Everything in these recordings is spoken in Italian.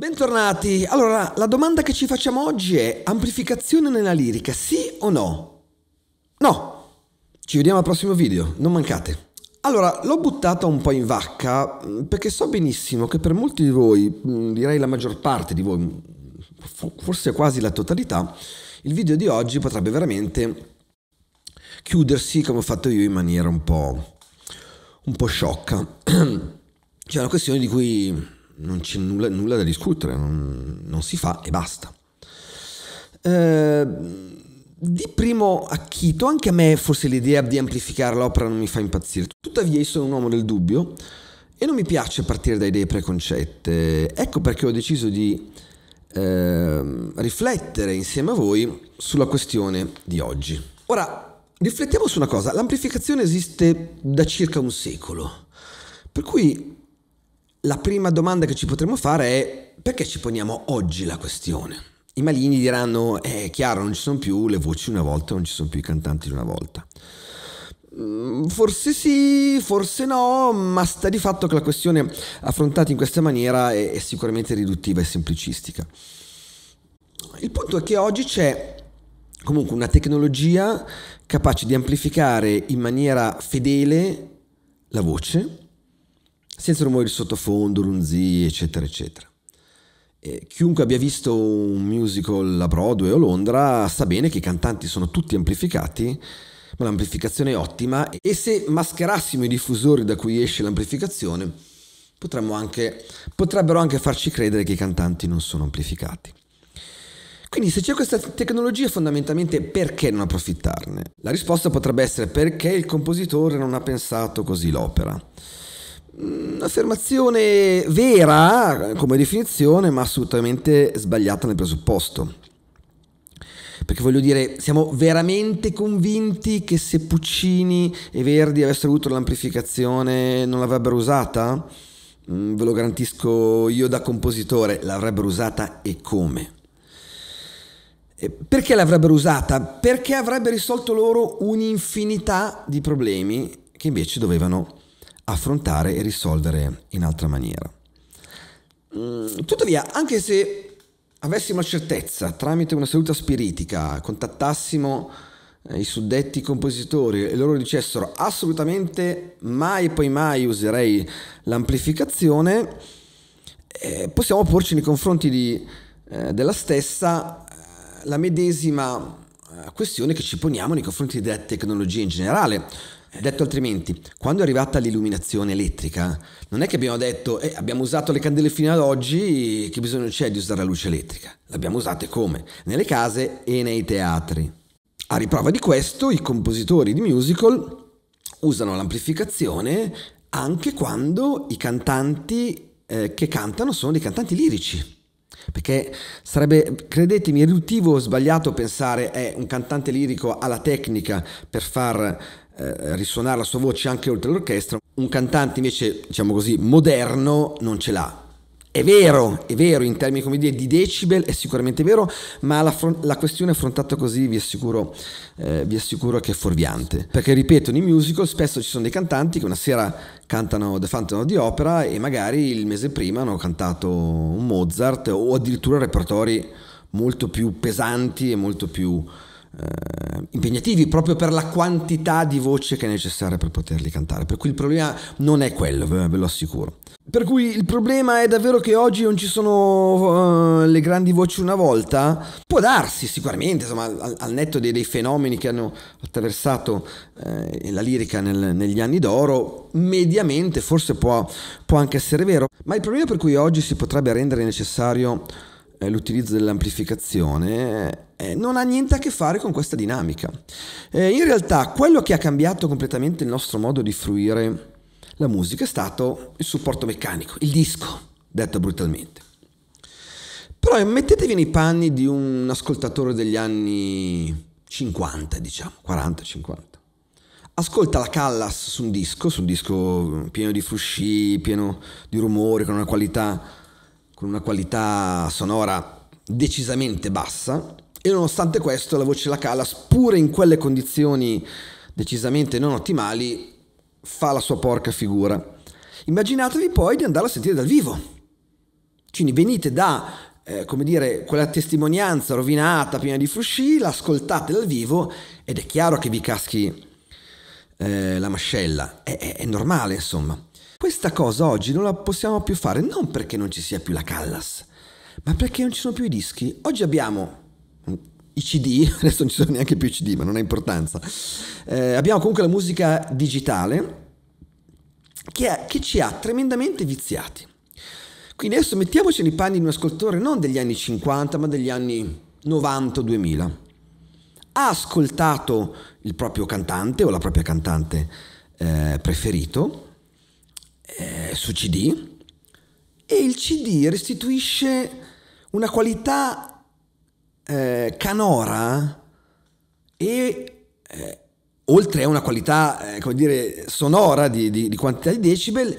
Bentornati. Allora, la domanda che ci facciamo oggi è amplificazione nella lirica, sì o no? No. Ci vediamo al prossimo video, non mancate. Allora, l'ho buttata un po' in vacca mm, perché so benissimo che per molti di voi, mm, direi la maggior parte di voi, mm, forse quasi la totalità, il video di oggi potrebbe veramente chiudersi come ho fatto io in maniera un po', un po sciocca. C'è una questione di cui non c'è nulla, nulla da discutere, non, non, si fa e basta. Eh, di primo acchito, anche a me forse l'idea di amplificare l'opera non mi fa impazzire, tuttavia io sono un uomo del dubbio e non mi piace partire da idee preconcette, ecco perché ho deciso di eh, riflettere insieme a voi sulla questione di oggi. Ora, riflettiamo su una cosa, l'amplificazione esiste da circa un secolo, per cui la prima domanda che ci potremmo fare è perché ci poniamo oggi la questione? I maligni diranno, eh, è eh, chiaro, non ci sono più le voci di una volta, non ci sono più i cantanti di una volta. Mm, forse sì, forse no, ma sta di fatto che la questione affrontata in questa maniera è, è sicuramente riduttiva e semplicistica. Il punto è che oggi c'è comunque una tecnologia capace di amplificare in maniera fedele la voce, senza rumori di sottofondo, ronzii, eccetera, eccetera. E chiunque abbia visto un musical a Broadway o Londra sa bene che i cantanti sono tutti amplificati, ma l'amplificazione è ottima e se mascherassimo i diffusori da cui esce l'amplificazione, anche, potrebbero anche farci credere che i cantanti non sono amplificati. Quindi se c'è questa tecnologia fondamentalmente perché non approfittarne? La risposta potrebbe essere perché il compositore non ha pensato così l'opera un'affermazione mm, vera come definizione, ma assolutamente sbagliata nel presupposto. Perché voglio dire, siamo veramente convinti che se Puccini e Verdi avessero avuto l'amplificazione non l'avrebbero usata? Mm, ve lo garantisco io da compositore, l'avrebbero usata e come? Perché l'avrebbero usata? Perché avrebbe risolto loro un'infinità di problemi che invece dovevano risolvere affrontare e risolvere in altra maniera. Mm, tuttavia, anche se avessimo la certezza, tramite una seduta spiritica, contattassimo eh, i suddetti compositori e loro dicessero assolutamente mai poi mai userei l'amplificazione, eh, possiamo porci nei confronti di, eh, della stessa eh, la medesima eh, questione che ci poniamo nei confronti della tecnologia in generale. Detto altrimenti, quando è arrivata l'illuminazione elettrica, non è che abbiamo detto eh, abbiamo usato le candele fino ad oggi, che bisogno c'è di usare la luce elettrica? L'abbiamo usata come? Nelle case e nei teatri. A riprova di questo, i compositori di musical usano l'amplificazione anche quando i cantanti eh, che cantano sono dei cantanti lirici. Perché sarebbe, credetemi, riduttivo o sbagliato pensare che eh, un cantante lirico ha la tecnica per far eh, risuonare la sua voce anche oltre l'orchestra. Un cantante invece, diciamo così, moderno non ce l'ha. È vero, è vero, in termini come dire, di decibel è sicuramente vero, ma la, la questione affrontata così vi assicuro, eh, vi assicuro, che è fuorviante. Perché ripeto, nei musical spesso ci sono dei cantanti che una sera cantano The Phantom of the Opera e magari il mese prima hanno cantato un Mozart o addirittura repertori molto più pesanti e molto più eh, impegnativi proprio per la quantità di voce che è necessaria per poterli cantare. Per cui il problema non è quello, ve lo assicuro. Per cui il problema è davvero che oggi non ci sono uh, le grandi voci una volta? Può darsi sicuramente, insomma, al, al netto dei, dei, fenomeni che hanno attraversato eh, la lirica nel, negli anni d'oro, mediamente forse può, può anche essere vero. Ma il problema per cui oggi si potrebbe rendere necessario eh, l'utilizzo dell'amplificazione eh, non ha niente a che fare con questa dinamica. Eh, in realtà quello che ha cambiato completamente il nostro modo di fruire la musica è stato il supporto meccanico, il disco, detto brutalmente. Però eh, mettetevi nei panni di un ascoltatore degli anni 50, diciamo, 40-50. Ascolta la Callas su un disco, su un disco pieno di frusci, pieno di rumori, con una qualità con una qualità sonora decisamente bassa e nonostante questo la voce della Callas pure in quelle condizioni decisamente non ottimali fa la sua porca figura. Immaginatevi poi di andarla a sentire dal vivo. Quindi venite da eh, come dire, quella testimonianza rovinata piena di fusci l'ascoltate dal vivo ed è chiaro che vi caschi eh, la mascella, è, è, è normale insomma. Questa cosa oggi non la possiamo più fare non perché non ci sia più la Callas, ma perché non ci sono più i dischi. Oggi abbiamo i CD, adesso non ci sono neanche più i CD, ma non ha importanza. Eh, abbiamo comunque la musica digitale che, è, che ci ha tremendamente viziati. Quindi adesso mettiamoci nei panni di un ascoltatore non degli anni 50, ma degli anni 90-2000. Ha ascoltato il proprio cantante o la propria cantante eh, preferito eh, su CD e il CD restituisce una qualità eh, canora e eh, oltre a una qualità eh, come dire, sonora di, di, di quantità di decibel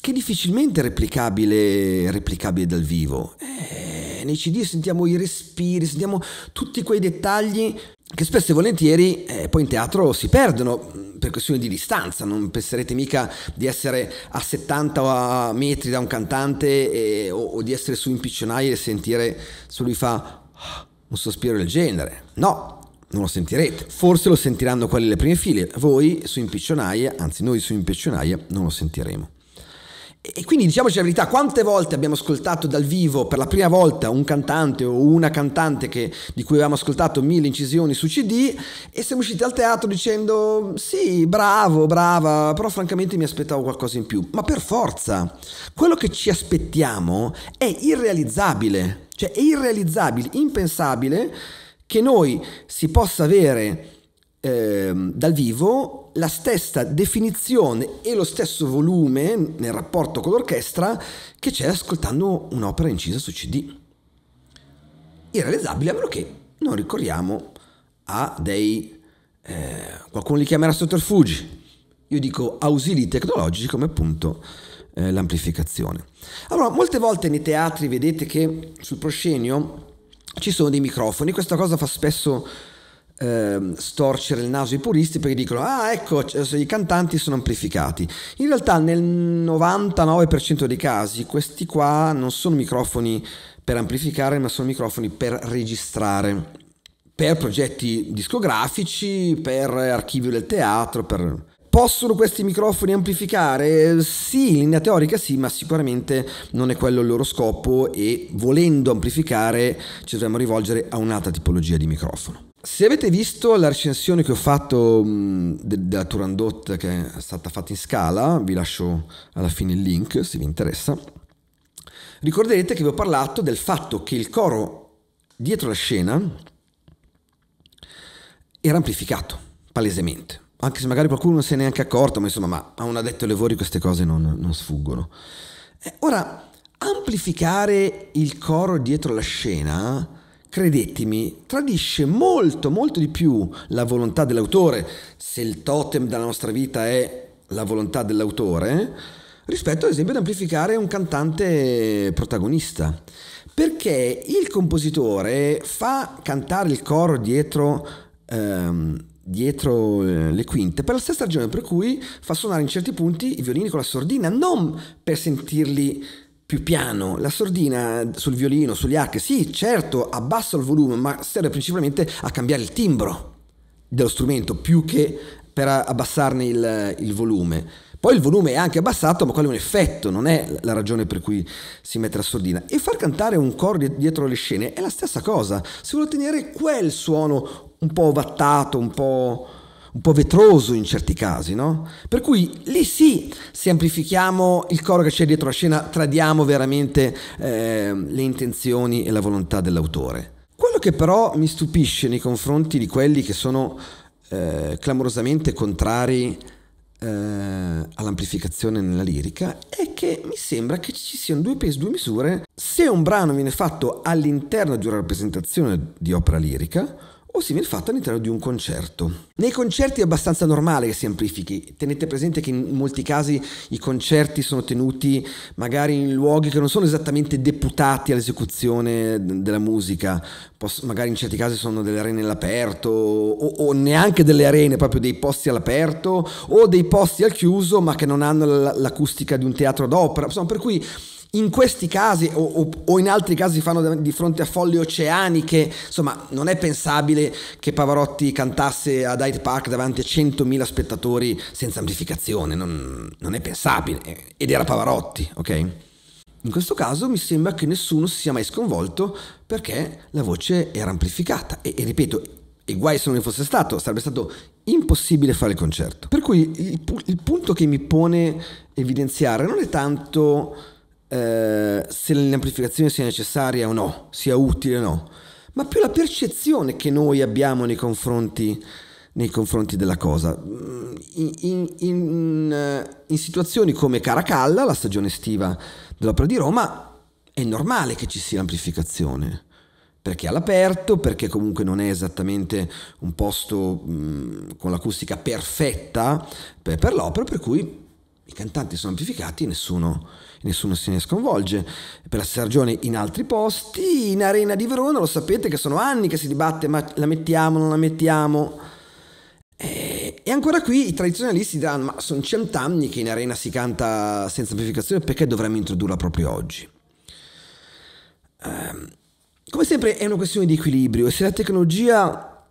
che è difficilmente replicabile, replicabile dal vivo. Eh, nei CD sentiamo i respiri, sentiamo tutti quei dettagli che spesso e volentieri eh, poi in teatro si perdono mm, per questioni di distanza, non penserete mica di essere a 70 metri da un cantante e, o, o, di essere su impiccionaia e sentire se lui fa ah, un sospiro del genere. No, non lo sentirete. Forse lo sentiranno quelli delle prime file, voi su impiccionaia, anzi noi su impiccionaia non lo sentiremo. E quindi diciamoci la verità, quante volte abbiamo ascoltato dal vivo per la prima volta un cantante o una cantante che, di cui avevamo ascoltato mille incisioni su CD e siamo usciti al teatro dicendo sì, bravo, brava, però francamente mi aspettavo qualcosa in più. Ma per forza, quello che ci aspettiamo è irrealizzabile, cioè è irrealizzabile, impensabile che noi si possa avere eh, dal vivo la stessa definizione e lo stesso volume eh, nel rapporto con l'orchestra che c'è ascoltando un'opera incisa su CD. Irrealizzabile a meno che non ricorriamo a dei... Eh, qualcuno li chiamerà sotterfugi. Io dico ausili tecnologici come appunto eh, l'amplificazione. Allora, molte volte nei teatri vedete che sul proscenio ci sono dei microfoni, questa cosa fa spesso Ehm, storcere il naso i puristi perché dicono ah ecco i cantanti sono amplificati in realtà nel 99% dei casi questi qua non sono microfoni per amplificare ma sono microfoni per registrare per progetti discografici per archivio del teatro per Possono questi microfoni amplificare? Sì, in linea teorica sì, ma sicuramente non è quello il loro scopo e volendo amplificare ci dovremmo rivolgere a un'altra tipologia di microfono. Se avete visto la recensione che ho fatto mm, della Turandot che è stata fatta in scala, vi lascio alla fine il link se vi interessa, ricorderete che vi ho parlato del fatto che il coro dietro la scena era amplificato, palesemente. Anche se magari qualcuno non se è neanche accorto, ma insomma, ma a un addetto ai lavori queste cose non, non sfuggono. Eh, ora, amplificare il coro dietro la scena credetemi, tradisce molto, molto di più la volontà dell'autore, se il totem della nostra vita è la volontà dell'autore, rispetto ad esempio ad amplificare un cantante protagonista. Perché il compositore fa cantare il coro dietro, ehm, dietro eh, le quinte per la stessa ragione per cui fa suonare in certi punti i violini con la sordina, non per sentirli più piano, la sordina sul violino, sugli archi, sì, certo, abbassa il volume, ma serve principalmente a cambiare il timbro dello strumento più che per abbassarne il, il volume. Poi il volume è anche abbassato, ma quello è un effetto, non è la ragione per cui si mette la sordina. E far cantare un coro dietro le scene è la stessa cosa. Si vuole ottenere quel suono un po' ovattato, un po' un po' vetroso in certi casi, no? Per cui lì sì, se amplifichiamo il coro che c'è dietro la scena, tradiamo veramente eh, le intenzioni e la volontà dell'autore. Quello che però mi stupisce nei confronti di quelli che sono eh, clamorosamente contrari eh, all'amplificazione nella lirica è che mi sembra che ci siano due pesi, due misure. Se un brano viene fatto all'interno di una rappresentazione di opera lirica, o simil fatto all'interno di un concerto. Nei concerti è abbastanza normale che si amplifichi, tenete presente che in molti casi i concerti sono tenuti magari in luoghi che non sono esattamente deputati all'esecuzione della musica, magari in certi casi sono delle arene all'aperto o, o neanche delle arene, proprio dei posti all'aperto o dei posti al chiuso ma che non hanno l'acustica di un teatro d'opera, insomma per cui in questi casi o, o, o, in altri casi fanno di fronte a folle oceaniche, insomma non è pensabile che Pavarotti cantasse ad Hyde Park davanti a 100.000 spettatori senza amplificazione, non, non è pensabile eh, ed era Pavarotti, ok? In questo caso mi sembra che nessuno si sia mai sconvolto perché la voce era amplificata e, e ripeto, e guai se non ne fosse stato, sarebbe stato impossibile fare il concerto. Per cui il, il punto che mi pone evidenziare non è tanto eh, se l'amplificazione sia necessaria o no, sia utile o no, ma più la percezione che noi abbiamo nei confronti, nei confronti della cosa. Mm, in, in, in, eh, in, situazioni come Caracalla, la stagione estiva dell'Opera di Roma, è normale che ci sia l'amplificazione perché è all'aperto, perché comunque non è esattamente un posto mh, mm, con l'acustica perfetta per, per l'opera, per cui i cantanti sono amplificati, nessuno, nessuno se ne sconvolge. Per la stessa ragione in altri posti, in Arena di Verona lo sapete che sono anni che si dibatte ma la mettiamo, non la mettiamo. E, eh, e ancora qui i tradizionalisti diranno ma sono cent'anni che in Arena si canta senza amplificazione, perché dovremmo introdurla proprio oggi? Ehm, come sempre è una questione di equilibrio e se la tecnologia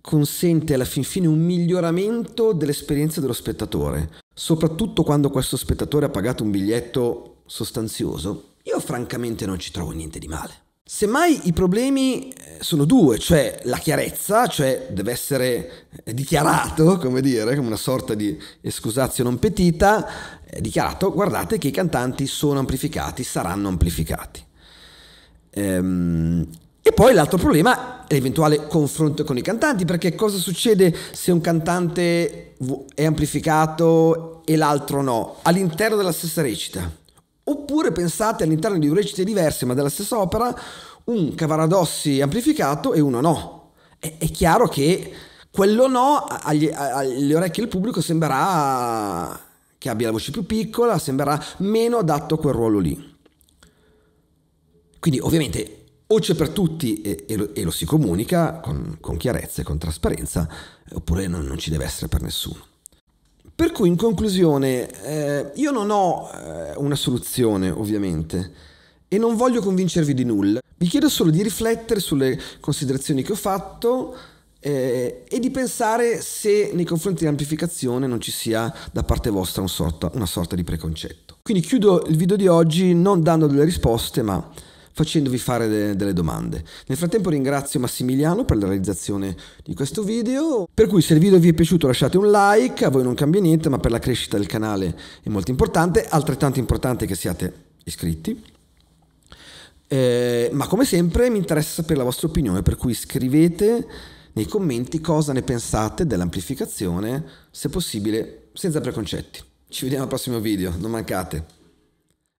consente alla fin fine un miglioramento dell'esperienza dello spettatore soprattutto quando questo spettatore ha pagato un biglietto sostanzioso, io francamente non ci trovo niente di male. Semmai i problemi eh, sono due, cioè la chiarezza, cioè deve essere eh, dichiarato, come dire, come una sorta di escusazio non petita, è eh, dichiarato, guardate che i cantanti sono amplificati, saranno amplificati. Ehm, e poi l'altro problema è l'eventuale confronto con i cantanti, perché cosa succede se un cantante è amplificato e l'altro no, all'interno della stessa recita? Oppure pensate all'interno di recite diverse ma della stessa opera, un Cavaradossi amplificato e uno no. È, è chiaro che quello no agli, alle orecchie del pubblico sembrerà che abbia la voce più piccola, sembrerà meno adatto a quel ruolo lì. Quindi ovviamente o c'è per tutti e, e, lo, e lo, si comunica con, con, chiarezza e con trasparenza, oppure non, non, ci deve essere per nessuno. Per cui in conclusione, eh, io non ho eh, una soluzione ovviamente e non voglio convincervi di nulla, vi chiedo solo di riflettere sulle considerazioni che ho fatto eh, e di pensare se nei confronti dell'amplificazione non ci sia da parte vostra un sorta, una sorta di preconcetto. Quindi chiudo il video di oggi non dando delle risposte ma facendovi fare de- delle domande. Nel frattempo ringrazio Massimiliano per la realizzazione di questo video, per cui se il video vi è piaciuto lasciate un like, a voi non cambia niente, ma per la crescita del canale è molto importante, altrettanto importante che siate iscritti. Eh, ma come sempre mi interessa sapere la vostra opinione, per cui scrivete nei commenti cosa ne pensate dell'amplificazione, se possibile senza preconcetti. Ci vediamo al prossimo video, non mancate.